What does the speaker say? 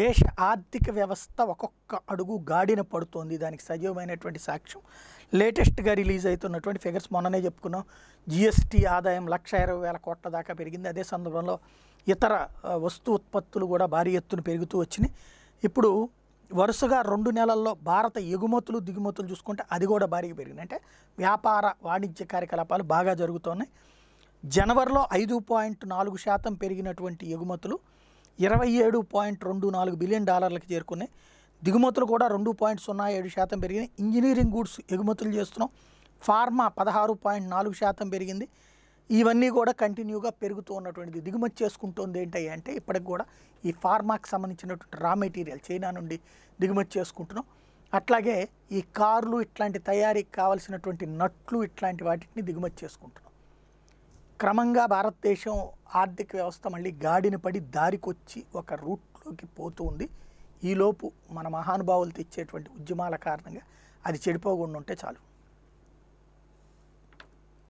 దేశ ఆర్థిక వ్యవస్థ ఒక్కొక్క అడుగు గాడిన పడుతోంది దానికి సజీవమైనటువంటి సాక్ష్యం లేటెస్ట్గా రిలీజ్ అవుతున్నటువంటి ఫిగర్స్ మొన్ననే చెప్పుకున్నాం జిఎస్టీ ఆదాయం లక్ష ఇరవై వేల కోట్ల దాకా పెరిగింది అదే సందర్భంలో ఇతర వస్తు ఉత్పత్తులు కూడా భారీ ఎత్తున పెరుగుతూ వచ్చినాయి ఇప్పుడు వరుసగా రెండు నెలల్లో భారత ఎగుమతులు దిగుమతులు చూసుకుంటే అది కూడా భారీగా పెరిగింది అంటే వ్యాపార వాణిజ్య కార్యకలాపాలు బాగా జరుగుతున్నాయి జనవరిలో ఐదు పాయింట్ నాలుగు శాతం పెరిగినటువంటి ఎగుమతులు ఇరవై ఏడు పాయింట్ రెండు నాలుగు బిలియన్ డాలర్లకు చేరుకున్నాయి దిగుమతులు కూడా రెండు పాయింట్ సున్నా ఏడు శాతం పెరిగినాయి ఇంజనీరింగ్ గూడ్స్ ఎగుమతులు చేస్తున్నాం ఫార్మా పదహారు పాయింట్ నాలుగు శాతం పెరిగింది ఇవన్నీ కూడా కంటిన్యూగా పెరుగుతూ ఉన్నటువంటిది దిగుమతి చేసుకుంటుంది ఏంటి అంటే ఇప్పటికి కూడా ఈ ఫార్మాకి సంబంధించినటువంటి రా మెటీరియల్ చైనా నుండి దిగుమతి చేసుకుంటున్నాం అట్లాగే ఈ కార్లు ఇట్లాంటి తయారీకి కావాల్సినటువంటి నట్లు ఇట్లాంటి వాటిని దిగుమతి చేసుకుంటున్నాం క్రమంగా భారతదేశం ఆర్థిక వ్యవస్థ మళ్ళీ గాడిన పడి దారికొచ్చి ఒక రూట్లోకి పోతూ ఉంది ఈలోపు మన మహానుభావులు తెచ్చేటువంటి ఉద్యమాల కారణంగా అది చెడిపోకుండా ఉంటే చాలు